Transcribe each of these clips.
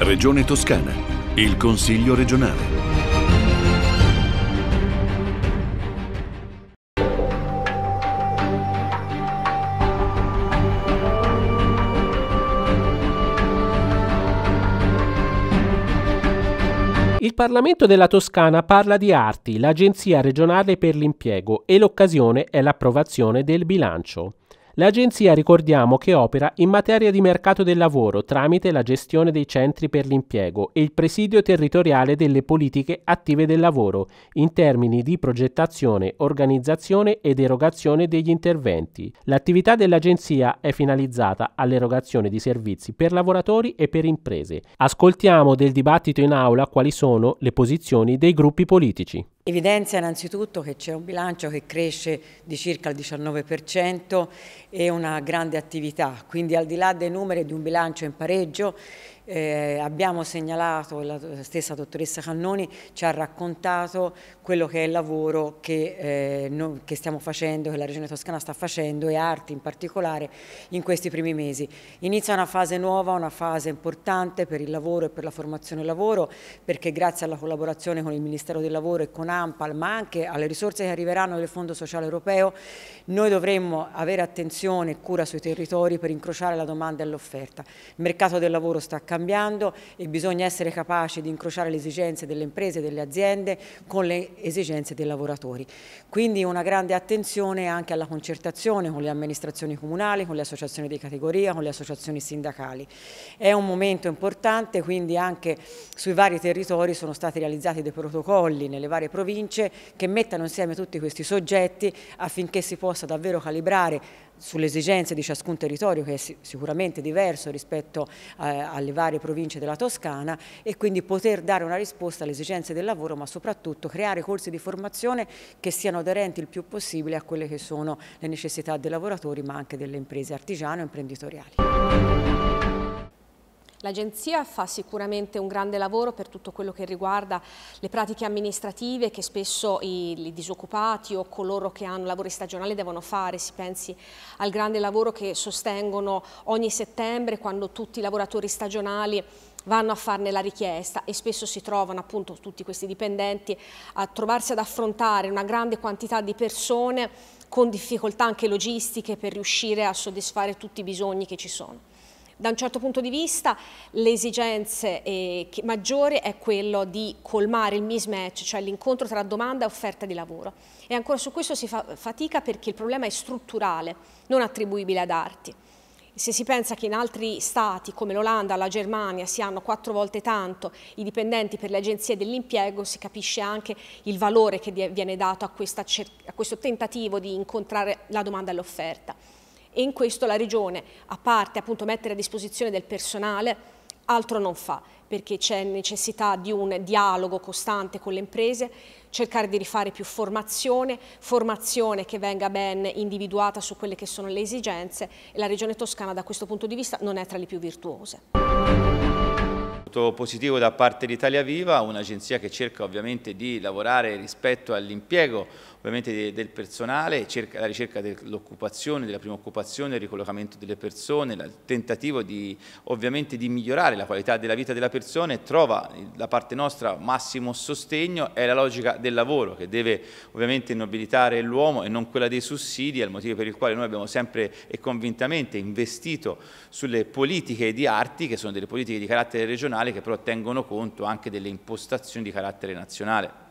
Regione Toscana, il Consiglio regionale. Il Parlamento della Toscana parla di Arti, l'Agenzia regionale per l'impiego, e l'occasione è l'approvazione del bilancio. L'agenzia ricordiamo che opera in materia di mercato del lavoro tramite la gestione dei centri per l'impiego e il presidio territoriale delle politiche attive del lavoro in termini di progettazione, organizzazione ed erogazione degli interventi. L'attività dell'agenzia è finalizzata all'erogazione di servizi per lavoratori e per imprese. Ascoltiamo del dibattito in aula quali sono le posizioni dei gruppi politici. Evidenzia innanzitutto che c'è un bilancio che cresce di circa il 19% e una grande attività, quindi al di là dei numeri di un bilancio in pareggio eh, abbiamo segnalato, la stessa dottoressa Cannoni ci ha raccontato quello che è il lavoro che, eh, no, che, stiamo facendo, che la Regione Toscana sta facendo e arti in particolare in questi primi mesi. Inizia una fase nuova, una fase importante per il lavoro e per la formazione lavoro perché grazie alla collaborazione con il Ministero del Lavoro e con AMPAL ma anche alle risorse che arriveranno del Fondo Sociale Europeo noi dovremmo avere attenzione e cura sui territori per incrociare la domanda e l'offerta. Il mercato del lavoro sta cambiando cambiando e bisogna essere capaci di incrociare le esigenze delle imprese, delle aziende con le esigenze dei lavoratori. Quindi una grande attenzione anche alla concertazione con le amministrazioni comunali, con le associazioni di categoria, con le associazioni sindacali. È un momento importante, quindi anche sui vari territori sono stati realizzati dei protocolli nelle varie province che mettano insieme tutti questi soggetti affinché si possa davvero calibrare sulle esigenze di ciascun territorio che è sicuramente diverso rispetto eh, alle varie varie province della Toscana e quindi poter dare una risposta alle esigenze del lavoro ma soprattutto creare corsi di formazione che siano aderenti il più possibile a quelle che sono le necessità dei lavoratori ma anche delle imprese artigiane o imprenditoriali. L'Agenzia fa sicuramente un grande lavoro per tutto quello che riguarda le pratiche amministrative che spesso i, i disoccupati o coloro che hanno lavori stagionali devono fare, si pensi al grande lavoro che sostengono ogni settembre quando tutti i lavoratori stagionali vanno a farne la richiesta e spesso si trovano appunto tutti questi dipendenti a trovarsi ad affrontare una grande quantità di persone con difficoltà anche logistiche per riuscire a soddisfare tutti i bisogni che ci sono. Da un certo punto di vista l'esigenza esigenze eh, maggiori è quello di colmare il mismatch, cioè l'incontro tra domanda e offerta di lavoro. E ancora su questo si fa fatica perché il problema è strutturale, non attribuibile ad arti. Se si pensa che in altri stati come l'Olanda, la Germania si hanno quattro volte tanto i dipendenti per le agenzie dell'impiego, si capisce anche il valore che viene dato a, a questo tentativo di incontrare la domanda e l'offerta. E in questo la Regione, a parte appunto mettere a disposizione del personale, altro non fa, perché c'è necessità di un dialogo costante con le imprese, cercare di rifare più formazione, formazione che venga ben individuata su quelle che sono le esigenze e la Regione Toscana da questo punto di vista non è tra le più virtuose positivo da parte di Italia Viva, un'agenzia che cerca ovviamente di lavorare rispetto all'impiego ovviamente del personale, la ricerca dell'occupazione, della prima occupazione, il ricollocamento delle persone, il tentativo di, ovviamente di migliorare la qualità della vita della persona e trova eh, da parte nostra massimo sostegno, è la logica del lavoro che deve ovviamente nobilitare l'uomo e non quella dei sussidi, è il motivo per il quale noi abbiamo sempre e convintamente investito sulle politiche di arti, che sono delle politiche di carattere regionale che però tengono conto anche delle impostazioni di carattere nazionale.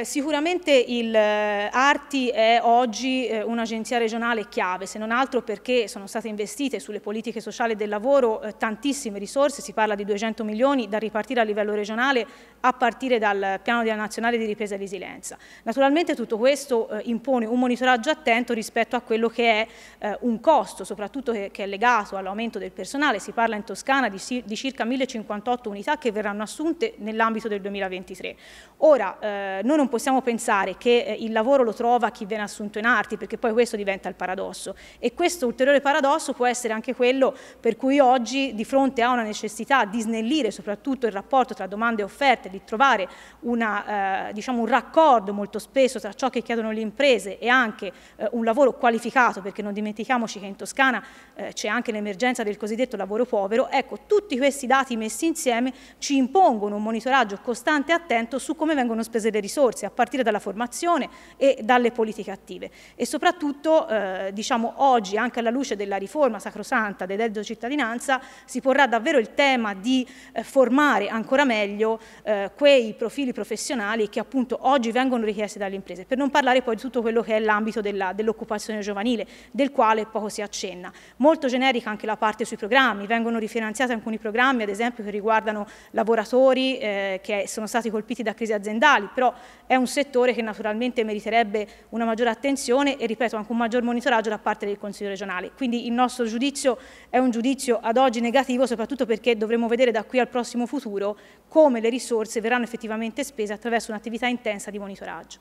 Eh, sicuramente il eh, Arti è oggi eh, un'agenzia regionale chiave, se non altro perché sono state investite sulle politiche sociali del lavoro tantissime risorse, si parla di 200 milioni da ripartire a livello regionale a partire dal piano nazionale di ripresa e resilienza. Naturalmente tutto questo impone un monitoraggio attento rispetto a quello che è un costo, soprattutto che è legato all'aumento del personale, si parla in Toscana di circa 1058 unità che verranno assunte nell'ambito del 2023. Ora, noi non non possiamo pensare che eh, il lavoro lo trova chi viene assunto in arti, perché poi questo diventa il paradosso. E questo ulteriore paradosso può essere anche quello per cui oggi, di fronte a una necessità di snellire soprattutto il rapporto tra domande e offerte, di trovare una, eh, diciamo un raccordo molto spesso tra ciò che chiedono le imprese e anche eh, un lavoro qualificato, perché non dimentichiamoci che in Toscana eh, c'è anche l'emergenza del cosiddetto lavoro povero, ecco, tutti questi dati messi insieme ci impongono un monitoraggio costante e attento su come vengono spese le risorse risorse, a partire dalla formazione e dalle politiche attive. E soprattutto, eh, diciamo, oggi, anche alla luce della riforma sacrosanta del reddito cittadinanza, si porrà davvero il tema di eh, formare ancora meglio eh, quei profili professionali che appunto oggi vengono richiesti dalle imprese, per non parlare poi di tutto quello che è l'ambito dell'occupazione dell giovanile, del quale poco si accenna. Molto generica anche la parte sui programmi, vengono rifinanziati alcuni programmi, ad esempio, che riguardano lavoratori eh, che sono stati colpiti da crisi aziendali, però è un settore che naturalmente meriterebbe una maggiore attenzione e ripeto anche un maggior monitoraggio da parte del Consiglio regionale. Quindi il nostro giudizio è un giudizio ad oggi negativo soprattutto perché dovremo vedere da qui al prossimo futuro come le risorse verranno effettivamente spese attraverso un'attività intensa di monitoraggio.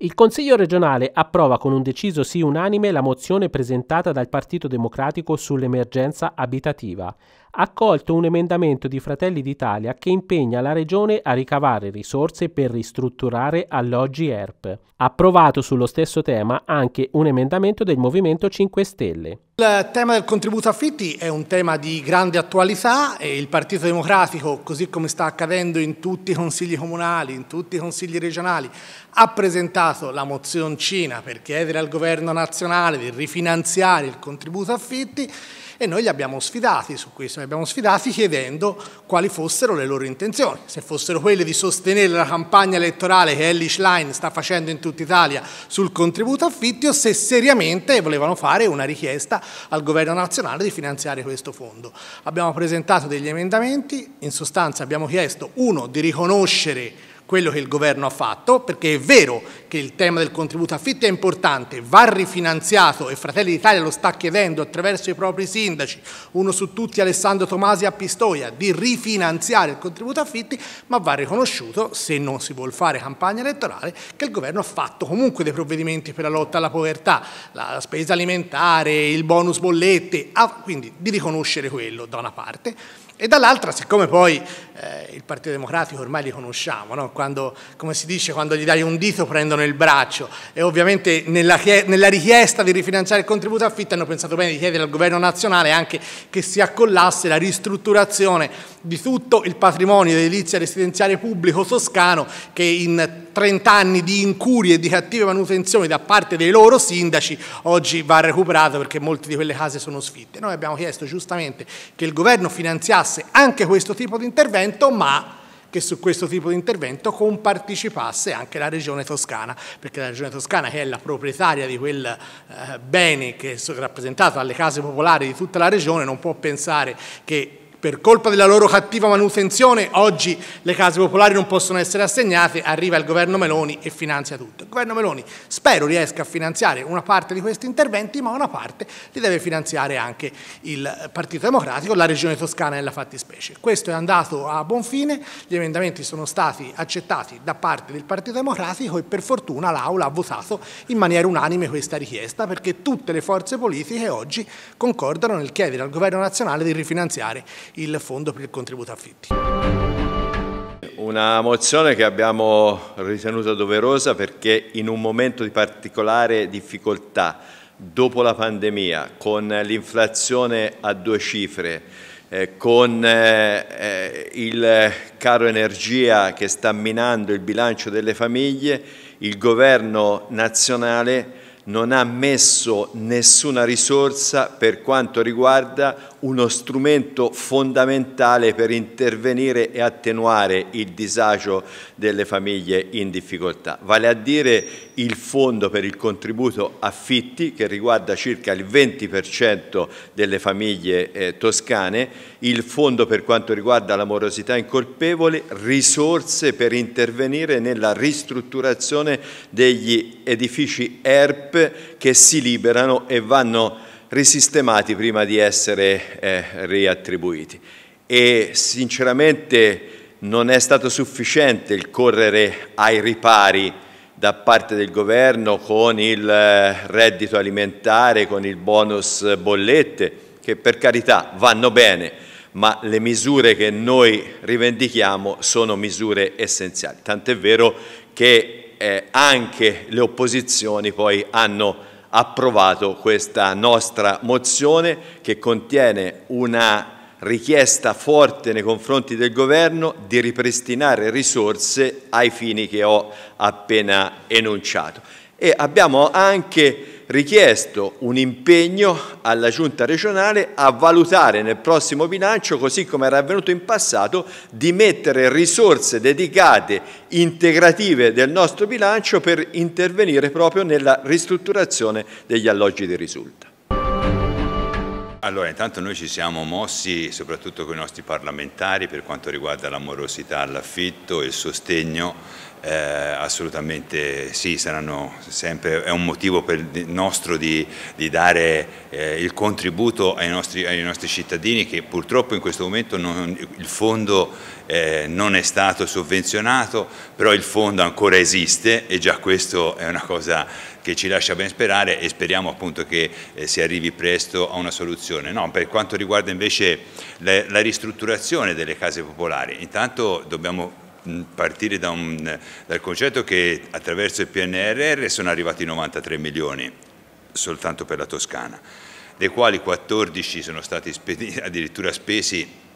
Il Consiglio regionale approva con un deciso sì unanime la mozione presentata dal Partito Democratico sull'emergenza abitativa accolto un emendamento di Fratelli d'Italia che impegna la Regione a ricavare risorse per ristrutturare alloggi ERP. Approvato sullo stesso tema anche un emendamento del Movimento 5 Stelle. Il tema del contributo affitti è un tema di grande attualità e il Partito Democratico, così come sta accadendo in tutti i consigli comunali, in tutti i consigli regionali, ha presentato la mozioncina per chiedere al governo nazionale di rifinanziare il contributo affitti e noi li abbiamo sfidati su questo, li abbiamo sfidati chiedendo quali fossero le loro intenzioni, se fossero quelle di sostenere la campagna elettorale che Ellie Line sta facendo in tutta Italia sul contributo affitti o se seriamente volevano fare una richiesta al governo nazionale di finanziare questo fondo. Abbiamo presentato degli emendamenti, in sostanza abbiamo chiesto uno di riconoscere quello che il governo ha fatto, perché è vero che il tema del contributo affitto è importante, va rifinanziato e Fratelli d'Italia lo sta chiedendo attraverso i propri sindaci, uno su tutti Alessandro Tomasi a Pistoia, di rifinanziare il contributo affitti, ma va riconosciuto, se non si vuole fare campagna elettorale, che il governo ha fatto comunque dei provvedimenti per la lotta alla povertà, la spesa alimentare, il bonus bollette, ah, quindi di riconoscere quello da una parte. E dall'altra, siccome poi eh, il Partito Democratico ormai li conosciamo, no? quando, come si dice, quando gli dai un dito prendono il braccio e ovviamente nella, nella, richiesta di rifinanziare il contributo affitto hanno pensato bene di chiedere al governo nazionale anche che si accollasse la ristrutturazione di tutto il patrimonio edilizia residenziale pubblico toscano che in 30 anni di incurie e di cattive manutenzioni da parte dei loro sindaci oggi va recuperato perché molte di quelle case sono sfitte. Noi abbiamo chiesto giustamente che il governo finanziasse anche questo tipo di intervento, ma che su questo tipo di intervento compartecipasse anche la Regione Toscana, perché la Regione Toscana che è la proprietaria di quel eh, bene che è rappresentato dalle case popolari di tutta la Regione non può pensare che per colpa della loro cattiva manutenzione, oggi le case popolari non possono essere assegnate, arriva il governo Meloni e finanzia tutto. Il governo Meloni spero riesca a finanziare una parte di questi interventi, ma una parte li deve finanziare anche il Partito Democratico, la Regione Toscana nella fattispecie. Questo è andato a buon fine, gli emendamenti sono stati accettati da parte del Partito Democratico e per fortuna l'Aula ha votato in maniera unanime questa richiesta, perché tutte le forze politiche oggi concordano nel chiedere al governo nazionale di rifinanziare il fondo per il contributo affitti. Una mozione che abbiamo ritenuto doverosa perché in un momento di particolare difficoltà, dopo la pandemia, con l'inflazione a due cifre, eh, con eh, il caro energia che sta minando il bilancio delle famiglie, il governo nazionale non ha messo nessuna risorsa per quanto riguarda uno strumento fondamentale per intervenire e attenuare il disagio delle famiglie in difficoltà, vale a dire il fondo per il contributo affitti che riguarda circa il 20% delle famiglie eh, toscane, il fondo per quanto riguarda la morosità incolpevole, risorse per intervenire nella ristrutturazione degli edifici ERP che si liberano e vanno risistemati prima di essere eh, riattribuiti. E sinceramente non è stato sufficiente il correre ai ripari da parte del governo con il eh, reddito alimentare, con il bonus bollette, che per carità vanno bene, ma le misure che noi rivendichiamo sono misure essenziali. Tant'è vero che eh, anche le opposizioni poi hanno approvato questa nostra mozione che contiene una richiesta forte nei confronti del governo di ripristinare risorse ai fini che ho appena enunciato. E abbiamo anche richiesto un impegno alla Giunta regionale a valutare nel prossimo bilancio, così come era avvenuto in passato, di mettere risorse dedicate integrative del nostro bilancio per intervenire proprio nella ristrutturazione degli alloggi di risulta. Allora, intanto noi ci siamo mossi soprattutto con i nostri parlamentari per quanto riguarda l'amorosità all'affitto e il sostegno eh, assolutamente sì, saranno sempre, è un motivo per nostro di, di dare eh, il contributo ai nostri, ai nostri, cittadini che purtroppo in questo momento non, il fondo eh, non è stato sovvenzionato, però il fondo ancora esiste e già questo è una cosa che ci lascia ben sperare e speriamo appunto che eh, si arrivi presto a una soluzione. No, per quanto riguarda invece la, la ristrutturazione delle case popolari, intanto dobbiamo partire da un, dal concetto che attraverso il PNRR sono arrivati 93 milioni soltanto per la Toscana, dei quali 14 sono stati addirittura spesi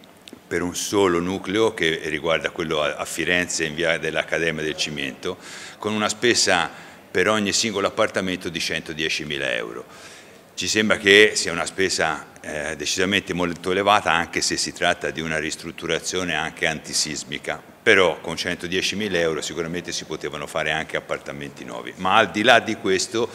per un solo nucleo che riguarda quello a Firenze in via dell'Accademia del Cimento, con una spesa per ogni singolo appartamento di 110 mila euro. Ci sembra che sia una spesa eh, decisamente molto elevata anche se si tratta di una ristrutturazione anche antisismica, però con 110.000 euro sicuramente si potevano fare anche appartamenti nuovi, ma al di là di questo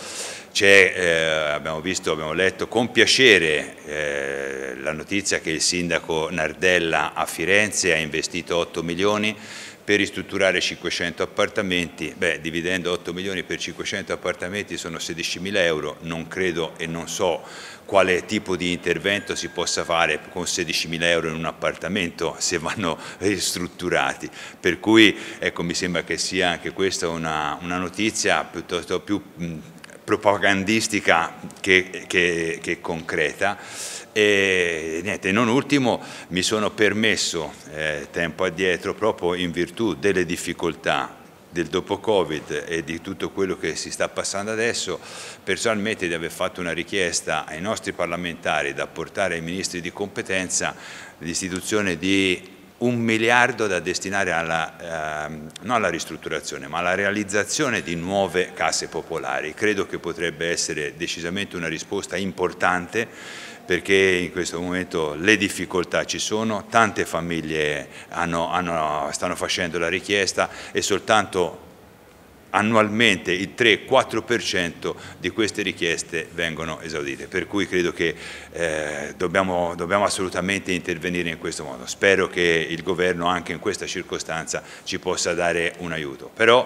eh, abbiamo visto, abbiamo letto con piacere eh, la notizia che il sindaco Nardella a Firenze ha investito 8 milioni per ristrutturare 500 appartamenti, beh, dividendo 8 milioni per 500 appartamenti sono 16 mila euro, non credo e non so quale tipo di intervento si possa fare con 16 mila euro in un appartamento se vanno ristrutturati, per cui ecco, mi sembra che sia anche questa una, una notizia piuttosto più... Mh, propagandistica che, che, che concreta. E niente, non ultimo mi sono permesso eh, tempo addietro, proprio in virtù delle difficoltà del dopo Covid e di tutto quello che si sta passando adesso, personalmente di aver fatto una richiesta ai nostri parlamentari da portare ai ministri di competenza l'istituzione di un miliardo da destinare alla, ehm, non alla ristrutturazione ma alla realizzazione di nuove case popolari. Credo che potrebbe essere decisamente una risposta importante perché in questo momento le difficoltà ci sono, tante famiglie hanno, hanno, stanno facendo la richiesta e soltanto annualmente il 3-4% di queste richieste vengono esaudite, per cui credo che eh, dobbiamo, dobbiamo, assolutamente intervenire in questo modo. Spero che il Governo anche in questa circostanza ci possa dare un aiuto. Però,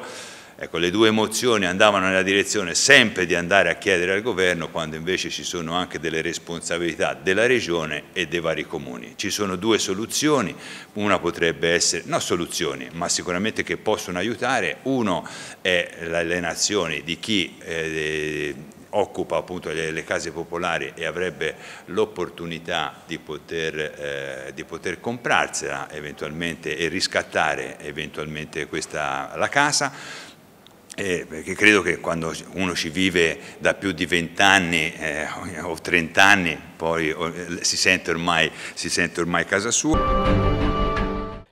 Ecco, le due mozioni andavano nella direzione sempre di andare a chiedere al governo quando invece ci sono anche delle responsabilità della regione e dei vari comuni. Ci sono due soluzioni, una potrebbe essere, non soluzioni, ma sicuramente che possono aiutare, uno è l'allenazione di chi eh, occupa appunto le, le, case popolari e avrebbe l'opportunità di, eh, di, poter comprarsela eventualmente e riscattare eventualmente questa, la casa eh, perché credo che quando uno ci vive da più di vent'anni eh, o trent'anni poi oh, si, sente ormai, si sente ormai casa sua.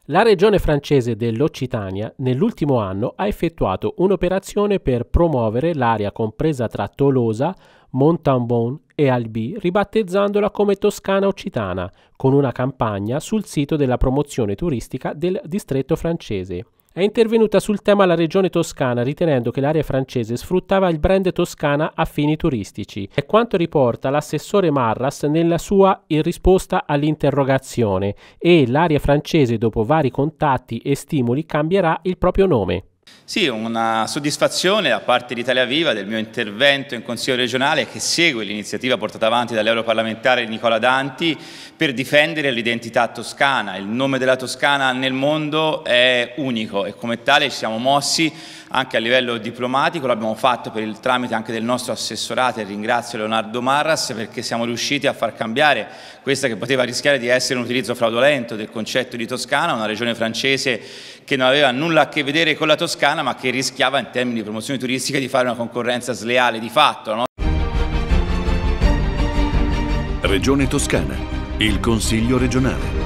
La regione francese dell'Occitania nell'ultimo anno ha effettuato un'operazione per promuovere l'area compresa tra Tolosa, Montambon e Albi, ribattezzandola come Toscana Occitana, con una campagna sul sito della promozione turistica del distretto francese. È intervenuta sul tema la regione toscana ritenendo che l'area francese sfruttava il brand toscana a fini turistici. È quanto riporta l'assessore Marras nella sua risposta all'interrogazione e l'area francese dopo vari contatti e stimoli cambierà il proprio nome. Sì, una soddisfazione da parte di Italia Viva del mio intervento in Consiglio regionale che segue l'iniziativa portata avanti dall'europarlamentare Nicola Danti per difendere l'identità toscana. Il nome della Toscana nel mondo è unico e come tale ci siamo mossi anche a livello diplomatico, l'abbiamo fatto per il tramite anche del nostro assessorato e ringrazio Leonardo Marras perché siamo riusciti a far cambiare questa che poteva rischiare di essere un utilizzo fraudolento del concetto di Toscana, una regione francese che non aveva nulla a che vedere con la Toscana ma che rischiava in termini di promozione turistica di fare una concorrenza sleale di fatto. No? Regione Toscana, il Consiglio regionale.